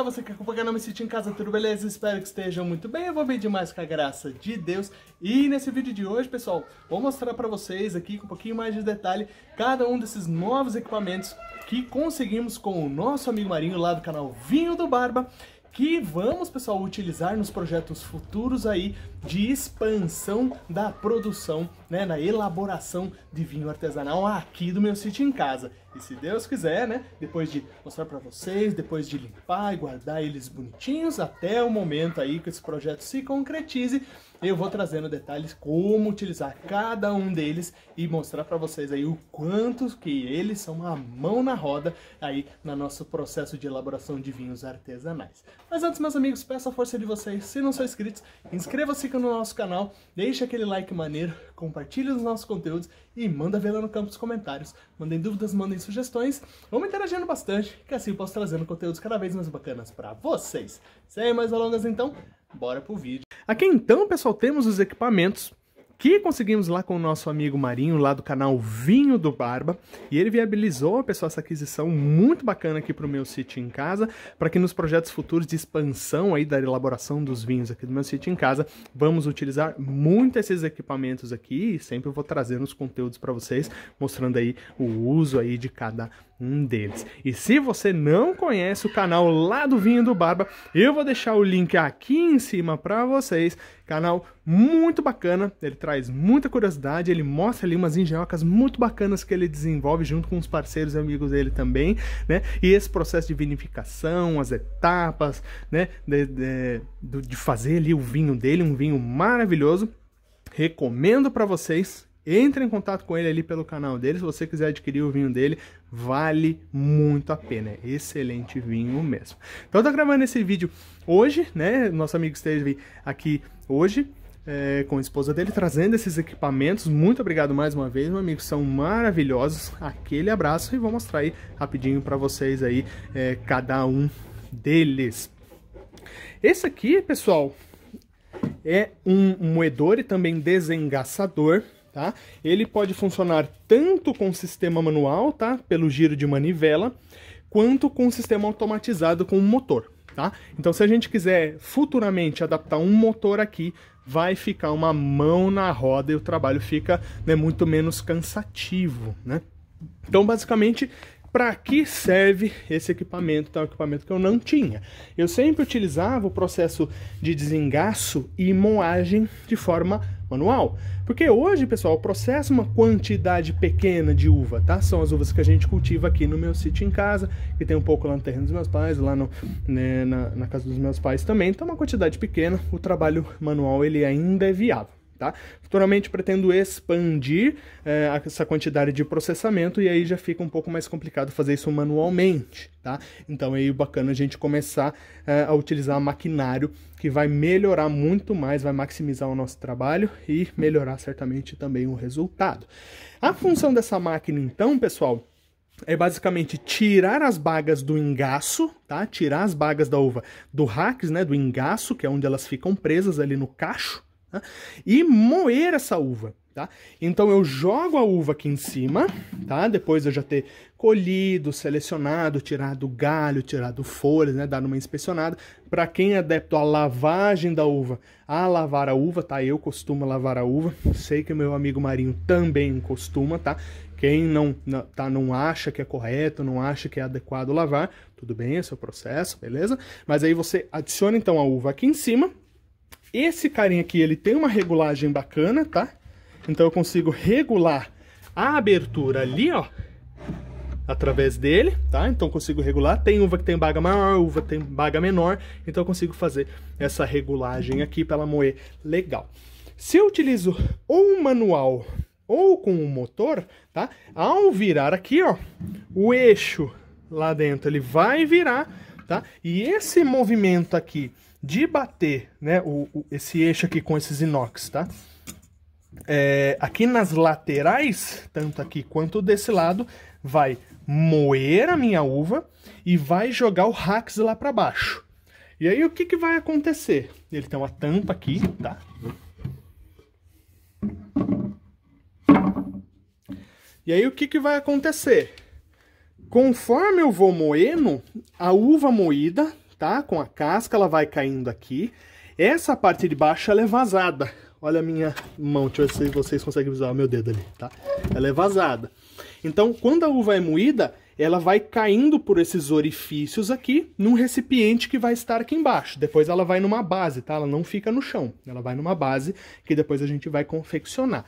Olá, você que acompanha o meu sítio em Casa, tudo beleza? Espero que estejam muito bem, eu vou bem demais com a graça de Deus. E nesse vídeo de hoje, pessoal, vou mostrar para vocês aqui com um pouquinho mais de detalhe cada um desses novos equipamentos que conseguimos com o nosso amigo Marinho lá do canal Vinho do Barba que vamos, pessoal, utilizar nos projetos futuros aí de expansão da produção, né, na elaboração de vinho artesanal aqui do meu sítio em casa. E se Deus quiser, né? Depois de mostrar para vocês, depois de limpar e guardar eles bonitinhos, até o momento aí que esse projeto se concretize, eu vou trazendo detalhes como utilizar cada um deles e mostrar para vocês aí o quanto que eles são uma mão na roda aí no nosso processo de elaboração de vinhos artesanais. Mas antes, meus amigos, peço a força de vocês. Se não são inscritos, inscreva-se no nosso canal, deixe aquele like maneiro, compartilhe os nossos conteúdos e manda ver lá no campo dos comentários. Mandem dúvidas, mandem sugestões, vamos interagindo bastante, que assim eu posso trazendo conteúdos cada vez mais bacanas para vocês. Sem mais alongas então, bora pro vídeo. Aqui então, pessoal, temos os equipamentos que conseguimos lá com o nosso amigo Marinho, lá do canal Vinho do Barba, e ele viabilizou, pessoal, essa aquisição muito bacana aqui para o meu sítio em casa, para que nos projetos futuros de expansão aí da elaboração dos vinhos aqui do meu sítio em casa, vamos utilizar muito esses equipamentos aqui e sempre vou trazendo os conteúdos para vocês, mostrando aí o uso aí de cada um deles. E se você não conhece o canal lá do Vinho do Barba, eu vou deixar o link aqui em cima para vocês. Canal muito bacana, ele traz muita curiosidade, ele mostra ali umas engenhocas muito bacanas que ele desenvolve junto com os parceiros e amigos dele também, né? E esse processo de vinificação, as etapas, né? de, de, de fazer ali o vinho dele, um vinho maravilhoso. Recomendo para vocês entre em contato com ele ali pelo canal dele. Se você quiser adquirir o vinho dele, vale muito a pena. É excelente vinho mesmo. Então, eu tá tô gravando esse vídeo hoje, né? Nosso amigo esteve aqui hoje. É, com a esposa dele, trazendo esses equipamentos. Muito obrigado mais uma vez, meus amigos. São maravilhosos. Aquele abraço e vou mostrar aí rapidinho para vocês aí é, cada um deles. Esse aqui, pessoal, é um moedor e também desengaçador. Tá? Ele pode funcionar tanto com sistema manual, tá? pelo giro de manivela, quanto com sistema automatizado com motor. Tá? Então, se a gente quiser futuramente adaptar um motor aqui, vai ficar uma mão na roda e o trabalho fica né, muito menos cansativo. Né? Então, basicamente, para que serve esse equipamento? Tá? Um equipamento que eu não tinha. Eu sempre utilizava o processo de desengaço e moagem de forma manual? Porque hoje, pessoal, processa uma quantidade pequena de uva, tá? São as uvas que a gente cultiva aqui no meu sítio em casa, que tem um pouco lá no terreno dos meus pais, lá no, né, na, na casa dos meus pais também. Então, uma quantidade pequena, o trabalho manual ele ainda é viável. Tá? Futuramente pretendo expandir é, essa quantidade de processamento e aí já fica um pouco mais complicado fazer isso manualmente. Tá? Então aí é bacana a gente começar é, a utilizar maquinário que vai melhorar muito mais, vai maximizar o nosso trabalho e melhorar certamente também o resultado. A função dessa máquina então, pessoal, é basicamente tirar as bagas do engaço, tá? Tirar as bagas da uva do racks, né, do engaço, que é onde elas ficam presas ali no cacho, Tá? e moer essa uva. Tá? Então eu jogo a uva aqui em cima, tá? Depois eu já ter colhido, selecionado, tirado o galho, tirado folhas, né? Dado uma inspecionada. Para quem é adepto à lavagem da uva, a lavar a uva, tá? Eu costumo lavar a uva. Sei que meu amigo Marinho também costuma, tá? Quem não, não, tá, não acha que é correto, não acha que é adequado lavar, tudo bem, esse é o processo, beleza? Mas aí você adiciona então a uva aqui em cima esse carinha aqui, ele tem uma regulagem bacana, tá? Então eu consigo regular a abertura ali, ó, através dele, tá? Então eu consigo regular. Tem uva que tem baga maior, uva que tem baga menor. Então eu consigo fazer essa regulagem aqui para ela moer legal. Se eu utilizo ou manual ou com o motor, tá? Ao virar aqui, ó, o eixo lá dentro ele vai virar, tá? E esse movimento aqui de bater né, o, o, esse eixo aqui com esses inox, tá? É, aqui nas laterais, tanto aqui quanto desse lado, vai moer a minha uva e vai jogar o rax lá para baixo. E aí o que, que vai acontecer? Ele tem uma tampa aqui, tá? E aí o que, que vai acontecer? Conforme eu vou moendo, a uva moída tá com a casca, ela vai caindo aqui. Essa parte de baixo ela é vazada. Olha a minha mão, deixa eu ver se vocês conseguem visualizar o meu dedo ali, tá? Ela é vazada. Então, quando a uva é moída, ela vai caindo por esses orifícios aqui num recipiente que vai estar aqui embaixo. Depois ela vai numa base, tá? Ela não fica no chão, ela vai numa base que depois a gente vai confeccionar.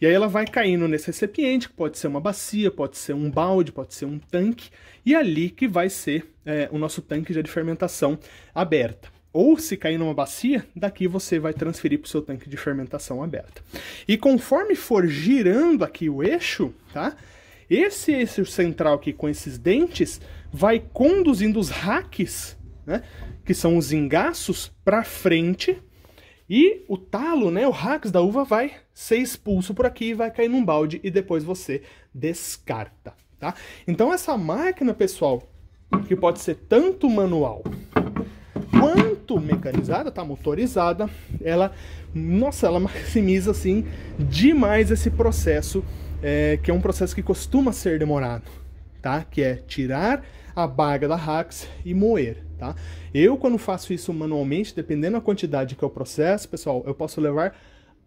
E aí ela vai caindo nesse recipiente, que pode ser uma bacia, pode ser um balde, pode ser um tanque, e ali que vai ser é, o nosso tanque já de fermentação aberta ou se cair numa bacia, daqui você vai transferir para o seu tanque de fermentação aberta. E conforme for girando aqui o eixo, tá? Esse eixo central aqui com esses dentes vai conduzindo os raques, né, que são os engaços, para frente e o talo, né, o rax da uva vai ser expulso por aqui, vai cair num balde e depois você descarta, tá? Então essa máquina, pessoal, que pode ser tanto manual quanto mecanizada, tá motorizada, ela, nossa, ela maximiza assim demais esse processo é, que é um processo que costuma ser demorado, tá? Que é tirar a baga da Hax e moer, tá? Eu, quando faço isso manualmente, dependendo da quantidade que é o processo, pessoal, eu posso levar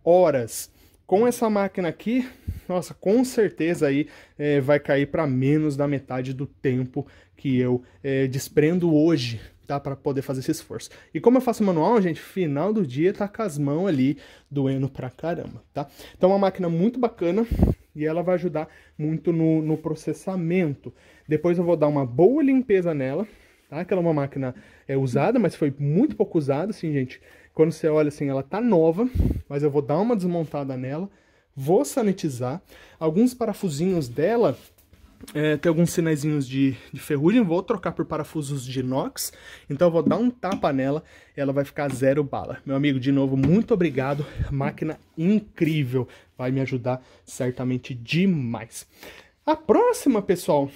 horas. Com essa máquina aqui, nossa, com certeza aí é, vai cair para menos da metade do tempo que eu é, desprendo hoje, tá? Para poder fazer esse esforço. E como eu faço manual, gente, final do dia tá com as mãos ali doendo pra caramba, tá? Então é uma máquina muito bacana, e ela vai ajudar muito no, no processamento. Depois eu vou dar uma boa limpeza nela, tá? Aquela é uma máquina é usada, mas foi muito pouco usada, assim, gente. Quando você olha assim, ela tá nova, mas eu vou dar uma desmontada nela, vou sanitizar. Alguns parafusinhos dela é, tem alguns sinaizinhos de, de, ferrugem, vou trocar por parafusos de inox, então eu vou dar um tapa nela e ela vai ficar zero bala. Meu amigo, de novo, muito obrigado, máquina incrível, vai me ajudar certamente demais. A próxima, pessoal,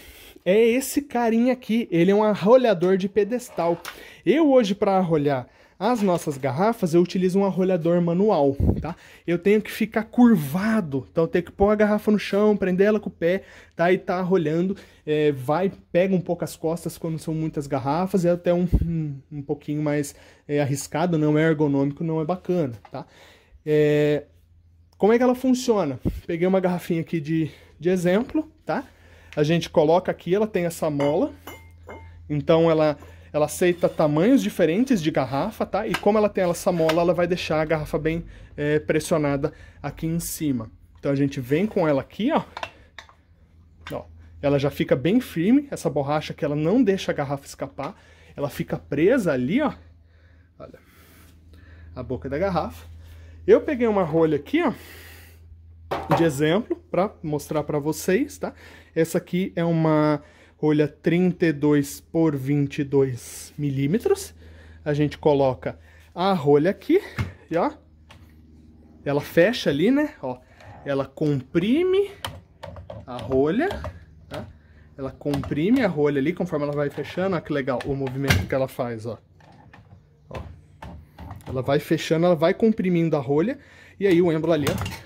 é esse carinha aqui, ele é um arrolhador de pedestal. Eu hoje, para arrolhar as nossas garrafas eu utilizo um arrolhador manual, tá? Eu tenho que ficar curvado, então eu tenho que pôr a garrafa no chão, prender ela com o pé, tá? E tá arrolhando, é, vai, pega um pouco as costas quando são muitas garrafas, é até um, um, um pouquinho mais é, arriscado, não é ergonômico, não é bacana, tá? É, como é que ela funciona? Peguei uma garrafinha aqui de, de exemplo, tá? A gente coloca aqui, ela tem essa mola, então ela ela aceita tamanhos diferentes de garrafa, tá? E como ela tem essa mola, ela vai deixar a garrafa bem é, pressionada aqui em cima. Então a gente vem com ela aqui, ó. ó. Ela já fica bem firme, essa borracha que ela não deixa a garrafa escapar. Ela fica presa ali, ó. Olha, a boca da garrafa. Eu peguei uma rolha aqui, ó de exemplo para mostrar para vocês, tá? Essa aqui é uma rolha 32 por 22 milímetros. A gente coloca a rolha aqui, e ó, ela fecha ali, né? Ó, ela comprime a rolha, tá? Ela comprime a rolha ali conforme ela vai fechando. Olha que legal o movimento que ela faz, ó. ó. Ela vai fechando, ela vai comprimindo a rolha. E aí o embolo ali, ó.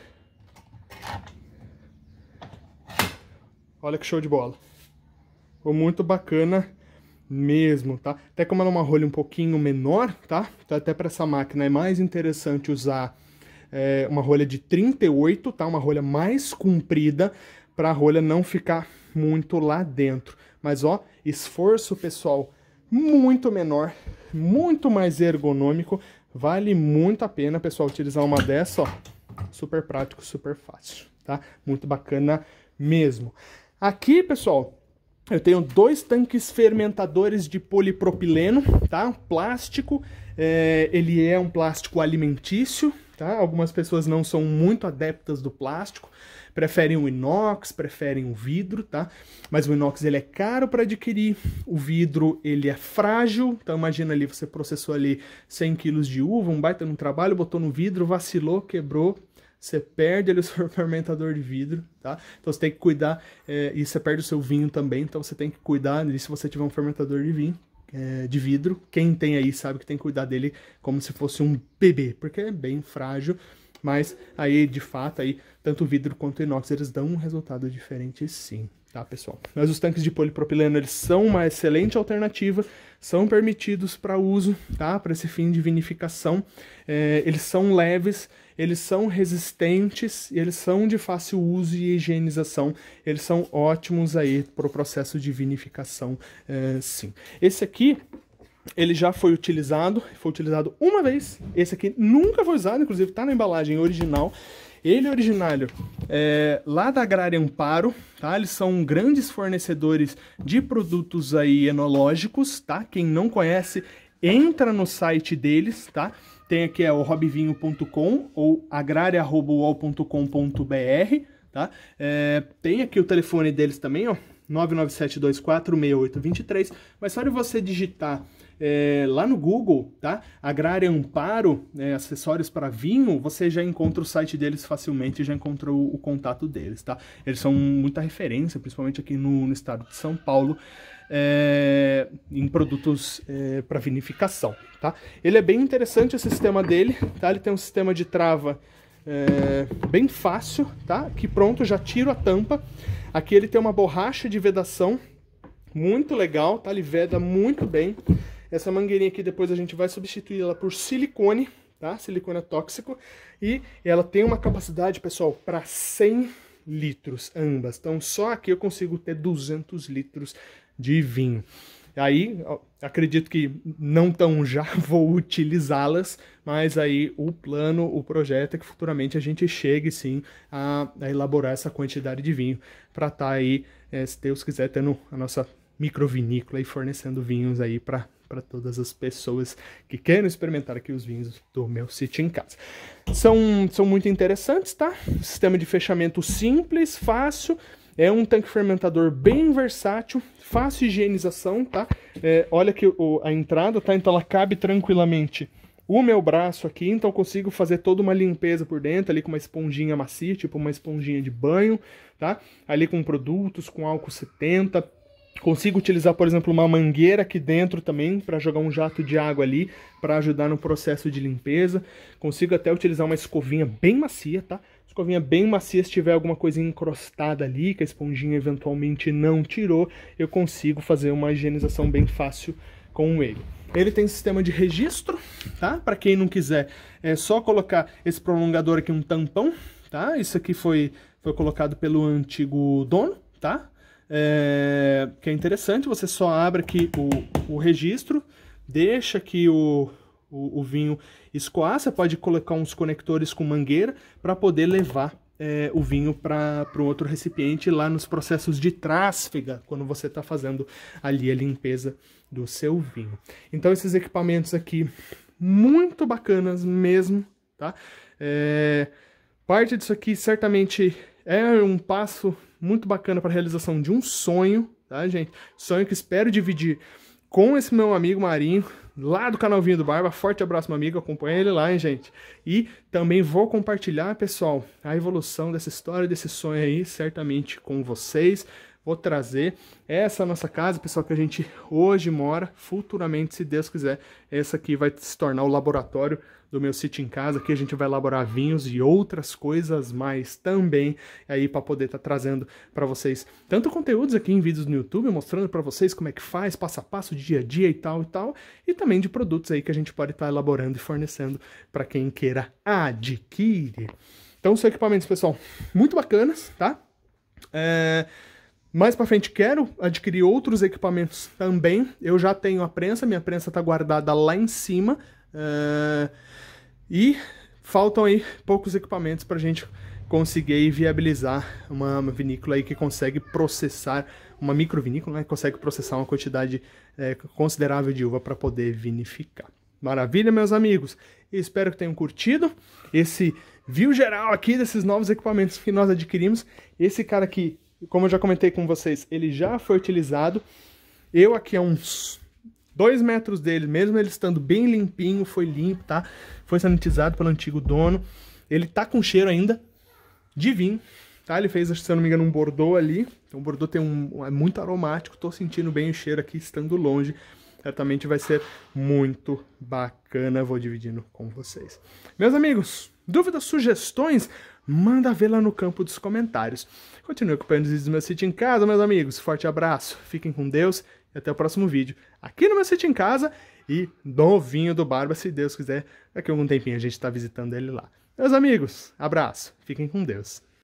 Olha que show de bola. Ficou muito bacana mesmo, tá? Até como ela é uma rolha um pouquinho menor, tá? Então até para essa máquina é mais interessante usar é, uma rolha de 38, tá? Uma rolha mais comprida para a rolha não ficar muito lá dentro. Mas ó, esforço pessoal muito menor, muito mais ergonômico, vale muito a pena pessoal utilizar uma dessa, ó. Super prático, super fácil, tá? Muito bacana mesmo. Aqui, pessoal, eu tenho dois tanques fermentadores de polipropileno, tá? Plástico, é, ele é um plástico alimentício, tá? Algumas pessoas não são muito adeptas do plástico, preferem o inox, preferem o vidro, tá? Mas o inox ele é caro para adquirir, o vidro ele é frágil, então imagina ali, você processou ali 100 quilos de uva, um baita no trabalho, botou no vidro, vacilou, quebrou, você perde ali o seu fermentador de vidro, tá? Então você tem que cuidar, é, e você perde o seu vinho também, então você tem que cuidar ali se você tiver um fermentador de vinho, é, de vidro. Quem tem aí sabe que tem que cuidar dele como se fosse um bebê, porque é bem frágil, mas aí de fato aí tanto o vidro quanto o inox eles dão um resultado diferente sim tá, pessoal? Mas os tanques de polipropileno, eles são uma excelente alternativa, são permitidos para uso, tá? Para esse fim de vinificação. É, eles são leves eles são resistentes, eles são de fácil uso e higienização, eles são ótimos aí para o processo de vinificação, é, sim. Esse aqui ele já foi utilizado, foi utilizado uma vez. Esse aqui nunca foi usado, inclusive está na embalagem original. Ele é originário é, lá da Agrária Amparo, tá? Eles são grandes fornecedores de produtos aí enológicos, tá? Quem não conhece, entra no site deles, tá? tem aqui é o robvinho.com ou agraria.com.br, tá? É, tem aqui o telefone deles também, ó, 997246823, mas só de você digitar é, lá no Google, tá? Agrária Amparo, é, acessórios para vinho, você já encontra o site deles facilmente, já encontrou o contato deles, tá? Eles são muita referência, principalmente aqui no, no estado de São Paulo. É, em produtos é, para vinificação, tá? Ele é bem interessante o sistema dele, tá? Ele tem um sistema de trava é, bem fácil, tá? Que pronto, já tiro a tampa. Aqui ele tem uma borracha de vedação muito legal, tá? Ele veda muito bem. Essa mangueirinha aqui depois a gente vai substituir ela por silicone, tá? Silicone é tóxico. E ela tem uma capacidade, pessoal, para 100 litros ambas. Então só aqui eu consigo ter 200 litros de vinho. Aí, acredito que não tão já vou utilizá-las, mas aí o plano, o projeto é que futuramente a gente chegue sim a, a elaborar essa quantidade de vinho para estar tá aí, é, se Deus quiser, tendo a nossa microvinícola e fornecendo vinhos aí para para todas as pessoas que querem experimentar aqui os vinhos do meu sítio em casa. São, são muito interessantes, tá? Sistema de fechamento simples, fácil. É um tanque fermentador bem versátil, fácil higienização, tá? É, olha aqui o, a entrada, tá? Então ela cabe tranquilamente o meu braço aqui, então eu consigo fazer toda uma limpeza por dentro, ali com uma esponjinha macia, tipo uma esponjinha de banho, tá? Ali com produtos, com álcool 70, Consigo utilizar, por exemplo, uma mangueira aqui dentro também para jogar um jato de água ali para ajudar no processo de limpeza. Consigo até utilizar uma escovinha bem macia, tá? Escovinha bem macia, se tiver alguma coisa encrostada ali que a esponjinha eventualmente não tirou, eu consigo fazer uma higienização bem fácil com ele. Ele tem sistema de registro, tá? Para quem não quiser, é só colocar esse prolongador aqui um tampão, tá? Isso aqui foi foi colocado pelo antigo dono, tá? é, que é interessante, você só abre aqui o, o registro, deixa que o, o, o, vinho escoar, você pode colocar uns conectores com mangueira para poder levar é, o vinho para o outro recipiente lá nos processos de tráfega, quando você está fazendo ali a limpeza do seu vinho. Então esses equipamentos aqui, muito bacanas mesmo, tá? É, parte disso aqui certamente é um passo muito bacana para realização de um sonho, tá, gente? Sonho que espero dividir com esse meu amigo Marinho, lá do canal Vinho do Barba. Forte abraço, meu amigo. Acompanha ele lá, hein, gente? E também vou compartilhar, pessoal, a evolução dessa história, desse sonho aí, certamente com vocês. Vou trazer essa nossa casa, pessoal, que a gente hoje mora. Futuramente, se Deus quiser, essa aqui vai se tornar o laboratório do meu sítio em casa, que a gente vai elaborar vinhos e outras coisas mais também aí para poder estar tá trazendo para vocês tanto conteúdos aqui em vídeos no YouTube, mostrando para vocês como é que faz, passo a passo, dia a dia e tal e tal, e também de produtos aí que a gente pode estar tá elaborando e fornecendo para quem queira adquirir. Então, são equipamentos, pessoal, muito bacanas, tá? É... Mais para frente quero adquirir outros equipamentos também. Eu já tenho a prensa, minha prensa está guardada lá em cima, Uh, e faltam aí poucos equipamentos para a gente conseguir viabilizar uma, uma, vinícola aí que consegue processar, uma microvinícola, né, que consegue processar uma quantidade é, considerável de uva para poder vinificar. Maravilha, meus amigos! Espero que tenham curtido esse view geral aqui desses novos equipamentos que nós adquirimos. Esse cara aqui, como eu já comentei com vocês, ele já foi utilizado. Eu aqui é uns dois metros dele, mesmo ele estando bem limpinho, foi limpo, tá? Foi sanitizado pelo antigo dono. Ele tá com cheiro ainda de vinho, tá? Ele fez, se eu não me engano, um Bordeaux ali. Então, o Bordeaux tem um, é muito aromático. Tô sentindo bem o cheiro aqui, estando longe. Certamente vai ser muito bacana. Vou dividindo com vocês. Meus amigos, dúvidas, sugestões? Manda ver lá no campo dos comentários. Continue acompanhando os vídeos do meu sítio em casa, meus amigos. Forte abraço, fiquem com Deus e até o próximo vídeo aqui no meu sítio em casa e novinho do Barba, se Deus quiser. Daqui a algum tempinho a gente está visitando ele lá. Meus amigos, abraço, fiquem com Deus.